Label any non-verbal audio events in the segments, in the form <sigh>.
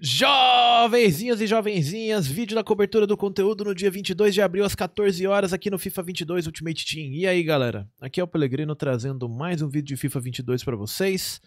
Jovenzinhos e jovenzinhas, vídeo da cobertura do conteúdo no dia 22 de abril às 14 horas aqui no FIFA 22 Ultimate Team. E aí, galera? Aqui é o Pelegrino trazendo mais um vídeo de FIFA 22 para vocês.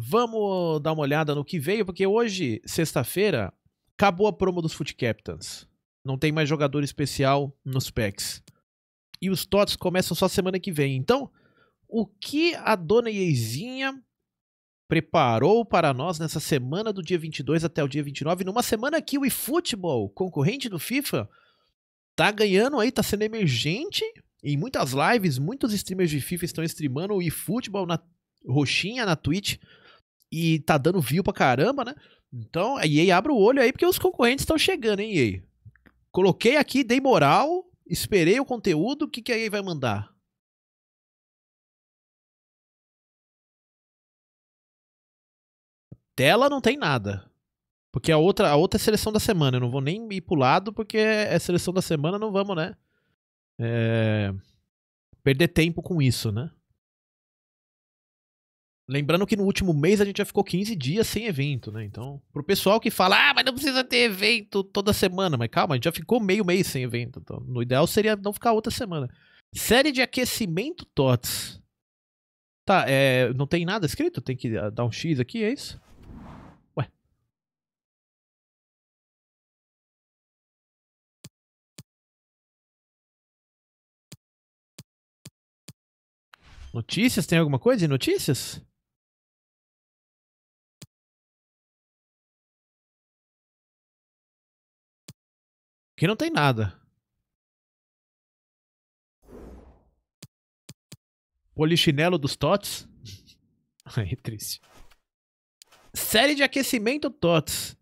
Vamos dar uma olhada no que veio, porque hoje, sexta-feira, acabou a promo dos Foot Captains. Não tem mais jogador especial nos packs. E os TOTS começam só semana que vem. Então, o que a dona Iezinha preparou para nós nessa semana do dia 22 até o dia 29, numa semana que o eFootball, concorrente do FIFA, tá ganhando aí, tá sendo emergente. Em muitas lives, muitos streamers de FIFA estão streamando o eFootball na roxinha, na Twitch, e tá dando view pra caramba, né? Então, a EA abre o olho aí, porque os concorrentes estão chegando, hein, EA? Coloquei aqui, dei moral, esperei o conteúdo, o que, que a EA vai mandar? dela não tem nada. Porque a outra, a outra é seleção da semana. Eu não vou nem ir pro lado, porque é seleção da semana, não vamos, né? É... Perder tempo com isso, né? Lembrando que no último mês a gente já ficou 15 dias sem evento, né? Então, pro pessoal que fala, ah, mas não precisa ter evento toda semana, mas calma, a gente já ficou meio mês sem evento. Então, no ideal seria não ficar outra semana. Série de aquecimento TOTS. Tá, é, não tem nada escrito? Tem que ah, dar um X aqui, é isso? Notícias? Tem alguma coisa de notícias? Aqui não tem nada. Polichinelo dos Tots. <laughs> Ai, triste. Série de aquecimento TOTS.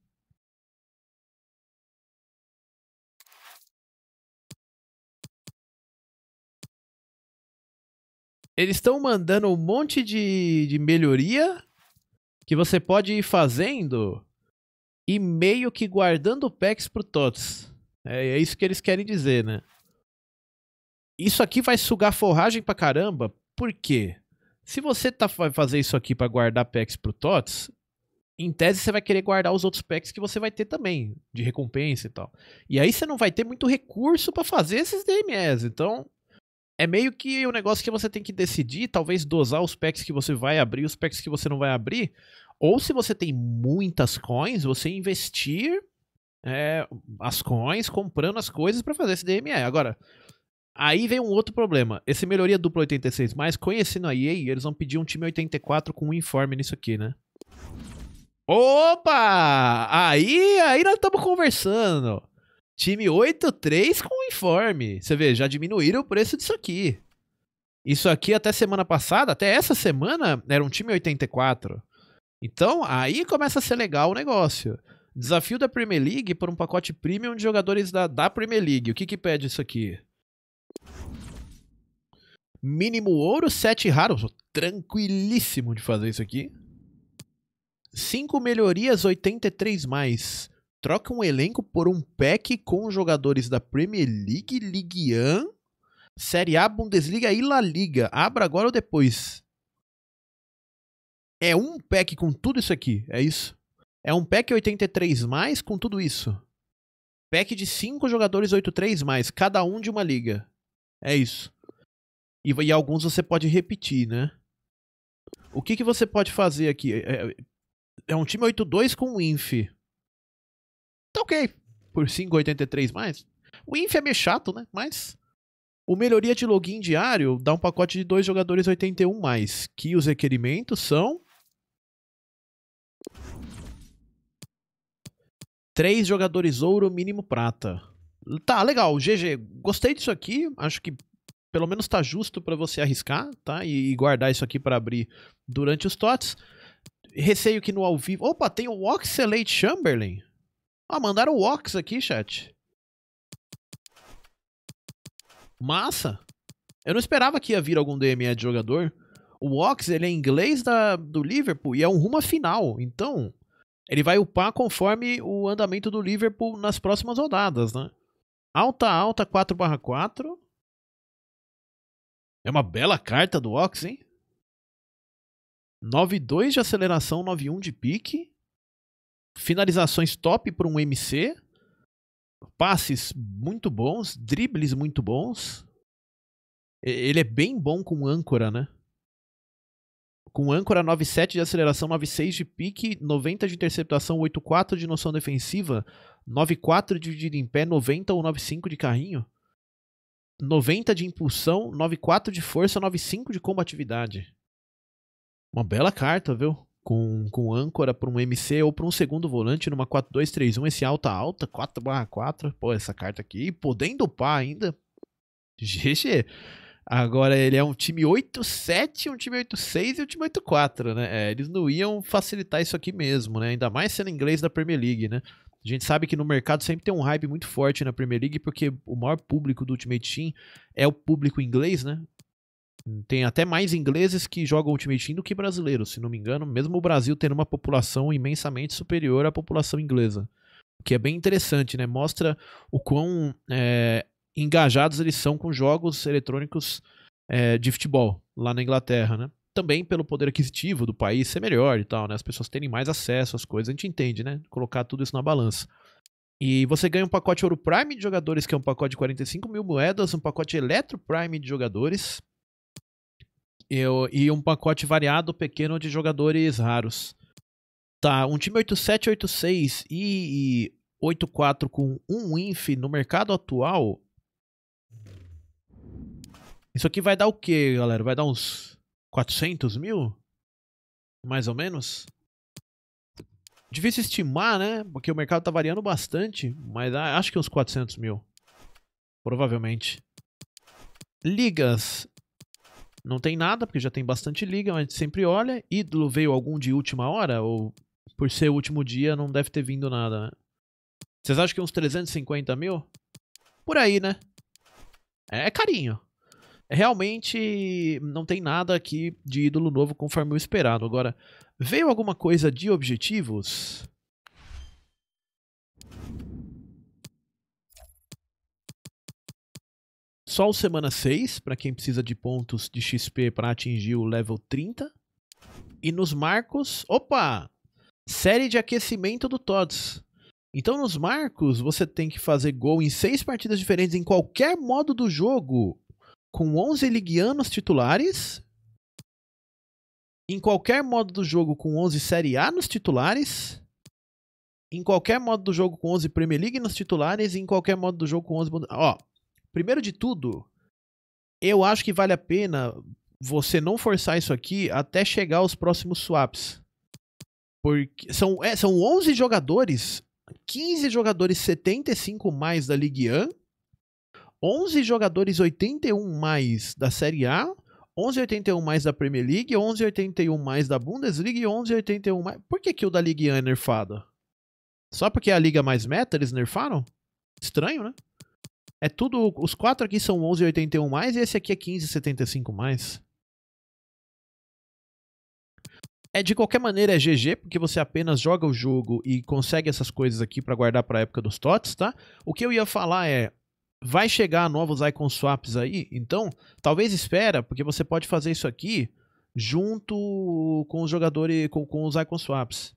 eles estão mandando um monte de, de melhoria que você pode ir fazendo e meio que guardando packs pro TOTS. É, é isso que eles querem dizer, né? Isso aqui vai sugar forragem pra caramba. Por quê? Se você tá, vai fazer isso aqui para guardar packs pro TOTS, em tese você vai querer guardar os outros packs que você vai ter também, de recompensa e tal. E aí você não vai ter muito recurso para fazer esses DMS. Então, é meio que um negócio que você tem que decidir, talvez dosar os packs que você vai abrir, os packs que você não vai abrir. Ou se você tem muitas coins, você investir é, as coins, comprando as coisas para fazer esse DME. Agora, aí vem um outro problema. Esse melhoria dupla 86, mais conhecendo a EA, eles vão pedir um time 84 com um informe nisso aqui, né? Opa! Aí, aí nós estamos conversando. Time 8-3 com informe. Você vê, já diminuíram o preço disso aqui. Isso aqui até semana passada, até essa semana, era um time 84. Então, aí começa a ser legal o negócio. Desafio da Premier League por um pacote premium de jogadores da, da Premier League. O que que pede isso aqui? Mínimo ouro, 7 raros. Tranquilíssimo de fazer isso aqui. 5 melhorias, 83 mais troca um elenco por um pack com jogadores da Premier League, Ligue 1, Série A, Bundesliga e La Liga. Abra agora ou depois? É um pack com tudo isso aqui, é isso? É um pack 83 mais com tudo isso. Pack de 5 jogadores 83 mais, cada um de uma liga. É isso. E, e alguns você pode repetir, né? O que, que você pode fazer aqui? É, é, é um time 8-2 com o INF ok. Por 5,83 mais. O Inf é meio chato, né? Mas. O melhoria de login diário dá um pacote de dois jogadores 81 mais. Que os requerimentos são. Três jogadores ouro, mínimo prata. Tá, legal, GG. Gostei disso aqui. Acho que pelo menos tá justo para você arriscar, tá? E, guardar isso aqui para abrir durante os TOTS. Receio que no ao vivo. Opa, tem o Oxalate Chamberlain ah, mandaram o Ox aqui, chat. Massa. Eu não esperava que ia vir algum DME de jogador. O Ox, ele é inglês da, do Liverpool e é um rumo à final. Então, ele vai upar conforme o andamento do Liverpool nas próximas rodadas, né? Alta, alta, 4/4. É uma bela carta do Ox, hein? 9-2 de aceleração, 9-1 de pique finalizações top para um MC, passes muito bons, dribles muito bons. Ele é bem bom com âncora, né? Com âncora 9,7 de aceleração, 9,6 de pique, 90 de interceptação, 8,4 de noção defensiva, 9,4 de dividido em pé, 90 ou 9,5 de carrinho, 90 de impulsão, 9,4 de força, 9,5 de combatividade. Uma bela carta, viu? com, com âncora para um MC ou para um segundo volante numa 4-2-3-1, esse alta alta, 4/4. Pô, essa carta aqui, podendo upar ainda. GG. Agora ele é um time 8-7, um time 8-6 e um time 8-4, né? É, eles não iam facilitar isso aqui mesmo, né? Ainda mais sendo inglês da Premier League, né? A gente sabe que no mercado sempre tem um hype muito forte na Premier League, porque o maior público do Ultimate Team é o público inglês, né? Tem até mais ingleses que jogam Ultimate Team do que brasileiros, se não me engano, mesmo o Brasil tendo uma população imensamente superior à população inglesa. O que é bem interessante, né? Mostra o quão é, engajados eles são com jogos eletrônicos é, de futebol lá na Inglaterra, né? Também pelo poder aquisitivo do país ser melhor e tal, né? As pessoas terem mais acesso às coisas, a gente entende, né? Colocar tudo isso na balança. E você ganha um pacote Ouro Prime de jogadores, que é um pacote de 45 mil moedas, um pacote Eletro Prime de jogadores, eu, e um pacote variado pequeno de jogadores raros. Tá, um time 87, 86 e 84 com um inf no mercado atual. Isso aqui vai dar o que, galera? Vai dar uns 400 mil? Mais ou menos? Difícil estimar, né? Porque o mercado tá variando bastante, mas ah, acho que uns 400 mil. Provavelmente. Ligas. Não tem nada, porque já tem bastante liga, mas a gente sempre olha. Ídolo veio algum de última hora? Ou por ser o último dia não deve ter vindo nada, né? Vocês acham que uns 350 mil? Por aí, né? É, é carinho. É, realmente não tem nada aqui de ídolo novo conforme o esperado. Agora, veio alguma coisa de objetivos? Só o semana 6, para quem precisa de pontos de XP para atingir o level 30. E nos marcos, opa, série de aquecimento do TODS. Então nos marcos você tem que fazer gol em seis partidas diferentes em qualquer modo do jogo, com 11 liguianos titulares, em qualquer modo do jogo com 11 Série A nos titulares, em qualquer modo do jogo com 11 Premier League nos titulares e em qualquer modo do jogo com 11... Ó, Primeiro de tudo, eu acho que vale a pena você não forçar isso aqui até chegar aos próximos swaps. Porque são, é, são 11 jogadores, 15 jogadores 75 mais da Ligue 1, 11 jogadores 81 mais da Série A, 11,81 mais da Premier League, 11,81 mais da Bundesliga e 11,81 mais... Por que, que o da Ligue 1 é nerfado? Só porque é a liga mais meta eles nerfaram? Estranho, né? É tudo. Os quatro aqui são 11,81 mais e esse aqui é 15,75 mais. É de qualquer maneira é GG, porque você apenas joga o jogo e consegue essas coisas aqui para guardar para a época dos TOTS, tá? O que eu ia falar é vai chegar novos icon swaps aí, então talvez espera, porque você pode fazer isso aqui junto com os jogadores com, com os icon swaps.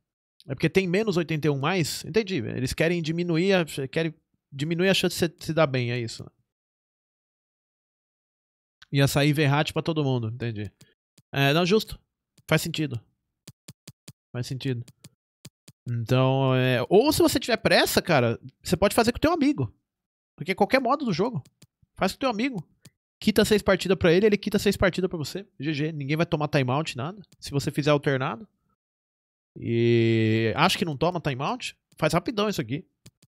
É porque tem menos 81 mais, entendi, eles querem diminuir, querem diminui a chance de você se dar bem, é isso. Né? Ia sair verrate pra todo mundo, entendi. É, não, justo. Faz sentido. Faz sentido. Então, é... Ou se você tiver pressa, cara, você pode fazer com o teu amigo. Porque é qualquer modo do jogo. Faz com o teu amigo. Quita seis partidas pra ele, ele quita seis partidas pra você. GG. Ninguém vai tomar timeout, nada. Se você fizer alternado. E... Acho que não toma timeout. Faz rapidão isso aqui.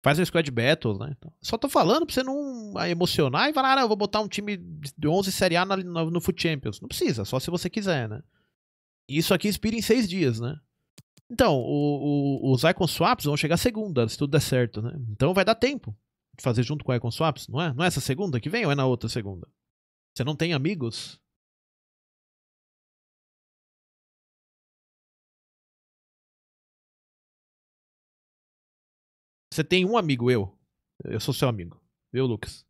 Faz um squad battle, né? Só tô falando pra você não emocionar e falar, ah, eu vou botar um time de 11 Série A no, no Foot Champions. Não precisa, só se você quiser, né? E isso aqui expira em seis dias, né? Então, o, o, os Icon Swaps vão chegar segunda, se tudo der certo, né? Então vai dar tempo de fazer junto com o Icon Swaps, não é? Não é essa segunda que vem ou é na outra segunda? Você não tem amigos? Você tem um amigo, eu. Eu sou seu amigo. Eu, Lucas.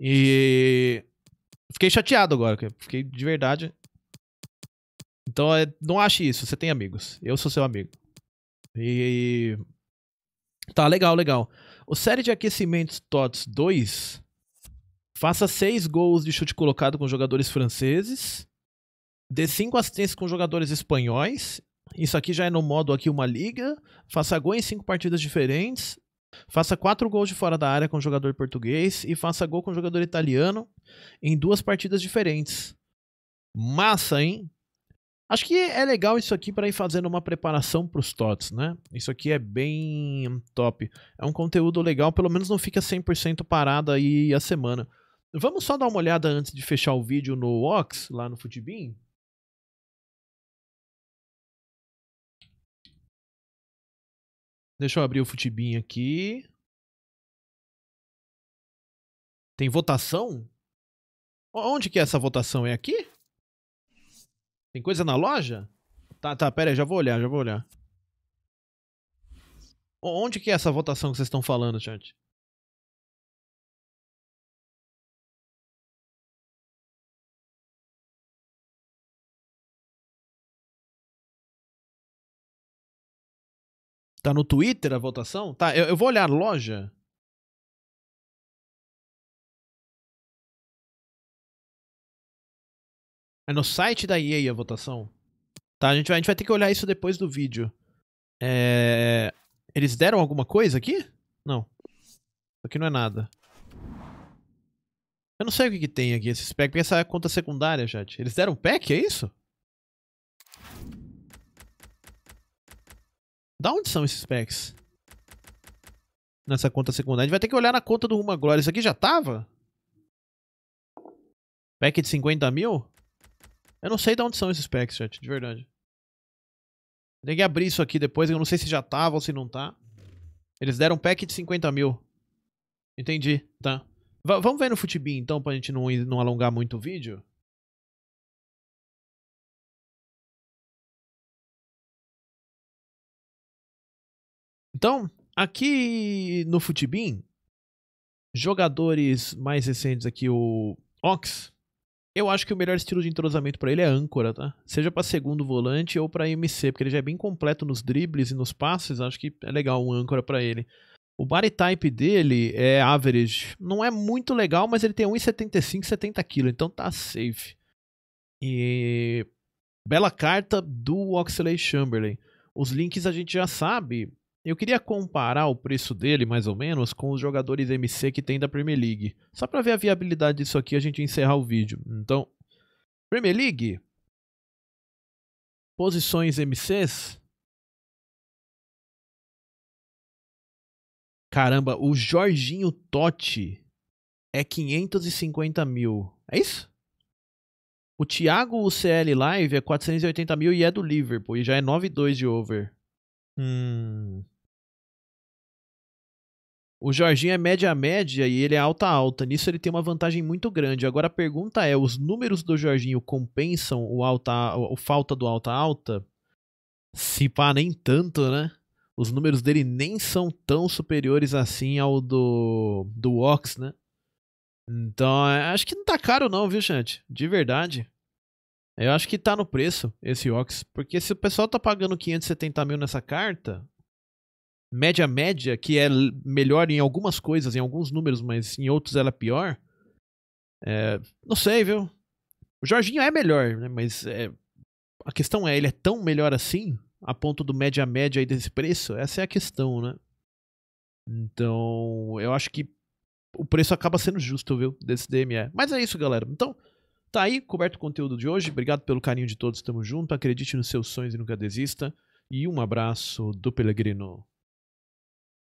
E. Fiquei chateado agora, fiquei de verdade. Então, é, não ache isso. Você tem amigos. Eu sou seu amigo. E. Tá, legal, legal. O série de aquecimentos TOTS 2 faça 6 gols de chute colocado com jogadores franceses, dê 5 assistências com jogadores espanhóis isso aqui já é no modo aqui uma liga. Faça gol em cinco partidas diferentes. Faça quatro gols de fora da área com jogador português e faça gol com jogador italiano em duas partidas diferentes. Massa, hein? Acho que é legal isso aqui para ir fazendo uma preparação para os TOTS, né? Isso aqui é bem top. É um conteúdo legal, pelo menos não fica 100% parado aí a semana. Vamos só dar uma olhada antes de fechar o vídeo no Ox, lá no Futibin? Deixa eu abrir o Futibin aqui. Tem votação? Onde que é essa votação? É aqui? Tem coisa na loja? Tá, tá, pera aí, já vou olhar, já vou olhar. Onde que é essa votação que vocês estão falando, chat? Tá no Twitter a votação? Tá, eu, eu vou olhar loja. É no site da EA a votação? Tá, a gente vai, a gente vai ter que olhar isso depois do vídeo. É... Eles deram alguma coisa aqui? Não. Aqui não é nada. Eu não sei o que, que tem aqui esses packs, porque essa é conta secundária, chat. Eles deram pack, é isso? Da onde são esses packs? Nessa conta secundária. A gente vai ter que olhar na conta do Uma Glória. Isso aqui já tava? Pack de 50 mil? Eu não sei de onde são esses packs, chat. De verdade. Tem que abrir isso aqui depois. Eu não sei se já tava ou se não tá. Eles deram pack de 50 mil. Entendi, tá. V vamos ver no Futibin, então, pra gente não, não alongar muito o vídeo. Então, aqui no Futibin, jogadores mais recentes aqui, o Ox, eu acho que o melhor estilo de entrosamento para ele é âncora, tá? Seja para segundo volante ou para MC, porque ele já é bem completo nos dribles e nos passes, acho que é legal um âncora para ele. O body type dele é average. Não é muito legal, mas ele tem 1,75, 70kg, então tá safe. E bela carta do Oxley Chamberlain. Os links a gente já sabe, eu queria comparar o preço dele, mais ou menos, com os jogadores MC que tem da Premier League. Só para ver a viabilidade disso aqui, a gente encerrar o vídeo. Então, Premier League, posições MCs. Caramba, o Jorginho Totti é 550 mil. É isso? O Thiago UCL Live é 480 mil e é do Liverpool e já é 9,2 de over. Hum. O Jorginho é média-média e ele é alta-alta. Nisso ele tem uma vantagem muito grande. Agora a pergunta é: os números do Jorginho compensam o alta, o falta do alta-alta? Se pá, nem tanto, né? Os números dele nem são tão superiores assim ao do, do Ox, né? Então, é, acho que não tá caro, não, viu, gente? De verdade. Eu acho que tá no preço esse Ox. Porque se o pessoal tá pagando 570 mil nessa carta, média média, que é melhor em algumas coisas, em alguns números, mas em outros ela é pior. É, não sei, viu? O Jorginho é melhor, né? Mas é, a questão é, ele é tão melhor assim, a ponto do média média aí desse preço? Essa é a questão, né? Então, eu acho que o preço acaba sendo justo, viu? Desse DME. Mas é isso, galera. Então, tá aí, coberto o conteúdo de hoje. Obrigado pelo carinho de todos, tamo junto. Acredite nos seus sonhos e nunca desista. E um abraço do Pelegrino.